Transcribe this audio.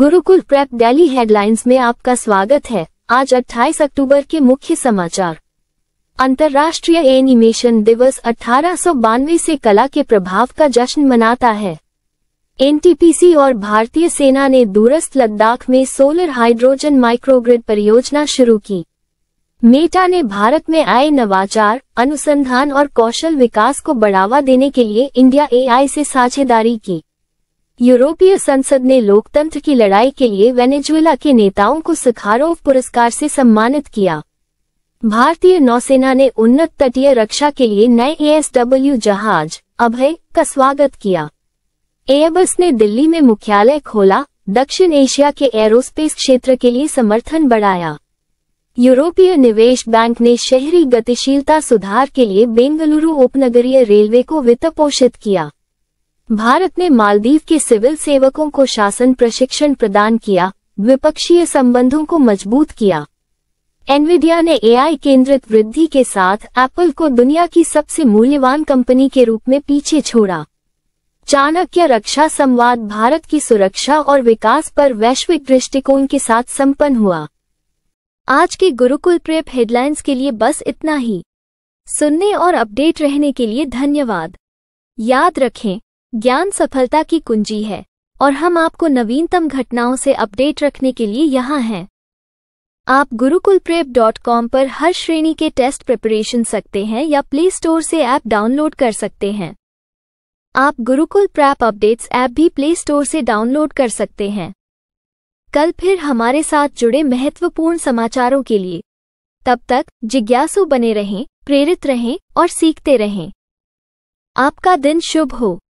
Gurukul prep daily headlines में आपका स्वागत है आज 28 अक्टूबर के मुख्य समाचार अंतर्राष्ट्रीय एनिमेशन दिवस अठारह से कला के प्रभाव का जश्न मनाता है एनटीपीसी और भारतीय सेना ने दूरस्थ लद्दाख में सोलर हाइड्रोजन माइक्रोग्रिड परियोजना शुरू की मेटा ने भारत में आए नवाचार अनुसंधान और कौशल विकास को बढ़ावा देने के लिए इंडिया एआई से साझेदारी की यूरोपीय संसद ने लोकतंत्र की लड़ाई के लिए वेनेजुएला के नेताओं को सुखारोव पुरस्कार से सम्मानित किया भारतीय नौसेना ने उन्नत तटीय रक्षा के लिए नए एएसडब्ल्यू जहाज अभय का स्वागत किया एयरबस ने दिल्ली में मुख्यालय खोला दक्षिण एशिया के एरोस्पेस क्षेत्र के लिए समर्थन बढ़ाया यूरोपीय निवेश बैंक ने शहरी गतिशीलता सुधार के लिए बेंगलुरु उपनगरीय रेलवे को वित्त पोषित किया भारत ने मालदीव के सिविल सेवकों को शासन प्रशिक्षण प्रदान किया द्विपक्षीय संबंधों को मजबूत किया एनविडिया ने एआई केंद्रित वृद्धि के साथ एप्पल को दुनिया की सबसे मूल्यवान कंपनी के रूप में पीछे छोड़ा चाणक्य रक्षा संवाद भारत की सुरक्षा और विकास पर वैश्विक दृष्टिकोण के साथ संपन्न हुआ आज के गुरुकुल प्रेप हेडलाइंस के लिए बस इतना ही सुनने और अपडेट रहने के लिए धन्यवाद याद रखें ज्ञान सफलता की कुंजी है और हम आपको नवीनतम घटनाओं से अपडेट रखने के लिए यहाँ हैं आप कॉम पर हर श्रेणी के टेस्ट प्रिपरेशन सकते हैं या प्ले स्टोर से ऐप डाउनलोड कर सकते हैं आप गुरुकुल प्रैप अपडेट्स ऐप भी प्ले स्टोर से डाउनलोड कर सकते हैं कल फिर हमारे साथ जुड़े महत्वपूर्ण समाचारों के लिए तब तक जिज्ञासु बने रहें प्रेरित रहें और सीखते रहें आपका दिन शुभ हो